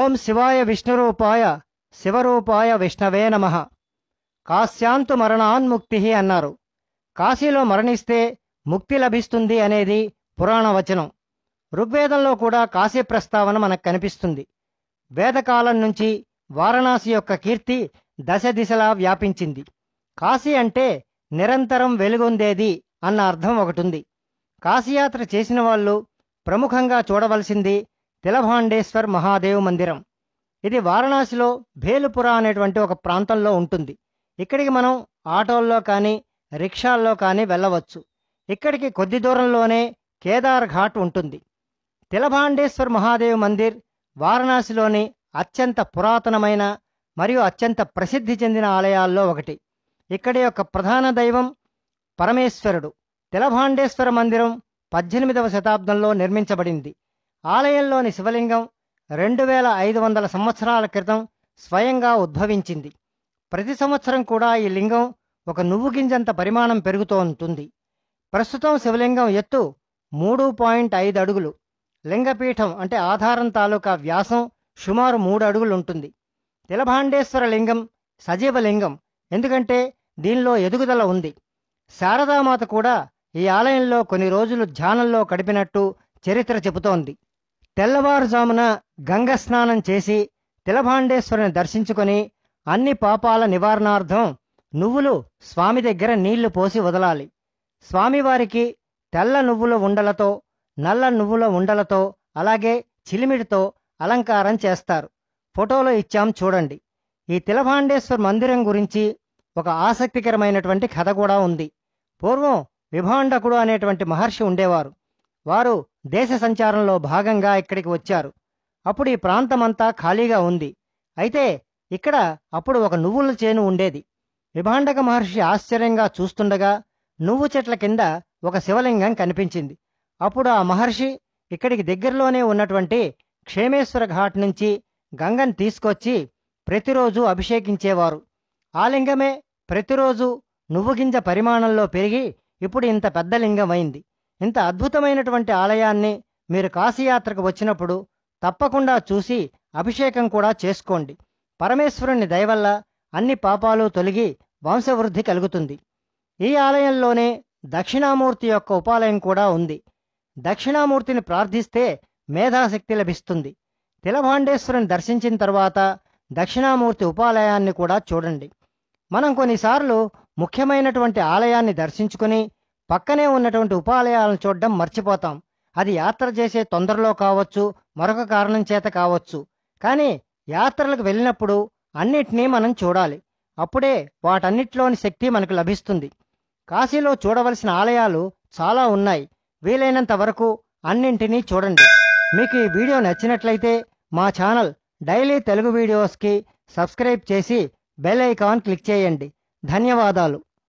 ఓం శివాయ విష్ణురూపాయ శివరూపాయ విష్ణవే నమ కాశ్యాంతు మరణాన్ముక్తి అన్నారు కాశీలో మరణిస్తే ముక్తి లభిస్తుంది అనేది పురాణ వచనం ఋగ్వేదంలో కూడా కాశీ ప్రస్తావన మనకు కనిపిస్తుంది వేదకాలం నుంచి వారణాసి యొక్క కీర్తి దశ దిశలా వ్యాపించింది కాశీ అంటే నిరంతరం వెలుగొందేది అన్న అర్థం ఒకటుంది కాశీయాత్ర చేసిన వాళ్ళు ప్రముఖంగా చూడవలసింది తిలభాండేశ్వర్ మహాదేవ్ మందిరం ఇది వారణాసిలో భేలుపుర అనేటువంటి ఒక ప్రాంతంలో ఉంటుంది ఇక్కడికి మనం ఆటోల్లో కానీ రిక్షాల్లో కానీ వెళ్ళవచ్చు ఇక్కడికి కొద్ది దూరంలోనే కేదార్ ఘాట్ ఉంటుంది తిలభాండేశ్వర్ మహాదేవ్ మందిర్ వారణాసిలోని అత్యంత పురాతనమైన మరియు అత్యంత ప్రసిద్ధి చెందిన ఆలయాల్లో ఒకటి ఇక్కడి యొక్క ప్రధాన దైవం పరమేశ్వరుడు తిలభాండేశ్వర మందిరం పద్దెనిమిదవ శతాబ్దంలో నిర్మించబడింది ఆలయంలోని శివలింగం రెండు వేల ఐదు వందల సంవత్సరాల క్రితం స్వయంగా ఉద్భవించింది ప్రతి సంవత్సరం కూడా ఈ లింగం ఒక నువ్వు గింజంత పరిమాణం పెరుగుతూ ఉంటుంది ప్రస్తుతం శివలింగం ఎత్తు మూడు పాయింట్ ఐదు అడుగులు లింగపీఠం అంటే ఆధారం తాలూకా వ్యాసం సుమారు మూడు అడుగులు ఉంటుంది తిలభాండేశ్వర లింగం సజీవ లింగం ఎందుకంటే దీనిలో ఎదుగుదల ఉంది శారదామాత కూడా ఈ ఆలయంలో కొన్ని రోజులు ధ్యానంలో గడిపినట్టు చరిత్ర చెబుతోంది తెల్లవారుజామున గంగ స్నానం చేసి తిలభాండేశ్వరుని దర్శించుకొని అన్ని పాపాల నివారణార్థం నువ్వులు స్వామి దగ్గర నీళ్లు పోసి వదలాలి స్వామివారికి తెల్ల నువ్వుల ఉండలతో నల్ల నువ్వుల ఉండలతో అలాగే చిలిమిడితో అలంకారం చేస్తారు ఫోటోలో ఇచ్చాం చూడండి ఈ తిలభాండేశ్వర్ మందిరం గురించి ఒక ఆసక్తికరమైనటువంటి కథ కూడా ఉంది పూర్వం విభాండకుడు అనేటువంటి మహర్షి ఉండేవారు వారు దేశ సంచారంలో భాగంగా ఇక్కడికి వచ్చారు అప్పుడు ఈ ప్రాంతమంతా ఖాళీగా ఉంది అయితే ఇక్కడ అప్పుడు ఒక నువ్వుల చేను ఉండేది విభాండక మహర్షి ఆశ్చర్యంగా చూస్తుండగా నువ్వు చెట్ల కింద ఒక శివలింగం కనిపించింది అప్పుడు ఆ మహర్షి ఇక్కడికి దగ్గరలోనే ఉన్నటువంటి క్షేమేశ్వర ఘాట్ నుంచి గంగను తీసుకొచ్చి ప్రతిరోజు అభిషేకించేవారు ఆ లింగమే ప్రతిరోజు నువ్వు గింజ పరిమాణంలో పెరిగి ఇప్పుడు ఇంత పెద్ద లింగమైంది ఇంత అద్భుతమైనటువంటి ఆలయాన్ని మీరు కాశీయాత్రకు వచ్చినప్పుడు తప్పకుండా చూసి అభిషేకం కూడా చేసుకోండి పరమేశ్వరుని దయవల్ల అన్ని పాపాలు తొలగి వంశవృద్ధి కలుగుతుంది ఈ ఆలయంలోనే దక్షిణామూర్తి యొక్క ఉపాలయం కూడా ఉంది దక్షిణామూర్తిని ప్రార్థిస్తే మేధాశక్తి లభిస్తుంది తిలభాండేశ్వరుని దర్శించిన తర్వాత దక్షిణామూర్తి ఉపాలయాన్ని కూడా చూడండి మనం కొన్నిసార్లు ముఖ్యమైనటువంటి ఆలయాన్ని దర్శించుకుని పక్కనే ఉన్నటువంటి ఉపాలయాలను చూడడం మర్చిపోతాం అది యాత్ర చేసే తొందరలో కావచ్చు మరొక కారణం చేత కావచ్చు కానీ యాత్రలకు వెళ్ళినప్పుడు అన్నిటినీ మనం చూడాలి అప్పుడే వాటన్నిటిలోని శక్తి మనకు లభిస్తుంది కాశీలో చూడవలసిన ఆలయాలు చాలా ఉన్నాయి వీలైనంత వరకు అన్నింటినీ చూడండి మీకు ఈ వీడియో నచ్చినట్లయితే మా ఛానల్ డైలీ తెలుగు వీడియోస్కి సబ్స్క్రైబ్ చేసి బెల్ ఐకాన్ క్లిక్ చేయండి ధన్యవాదాలు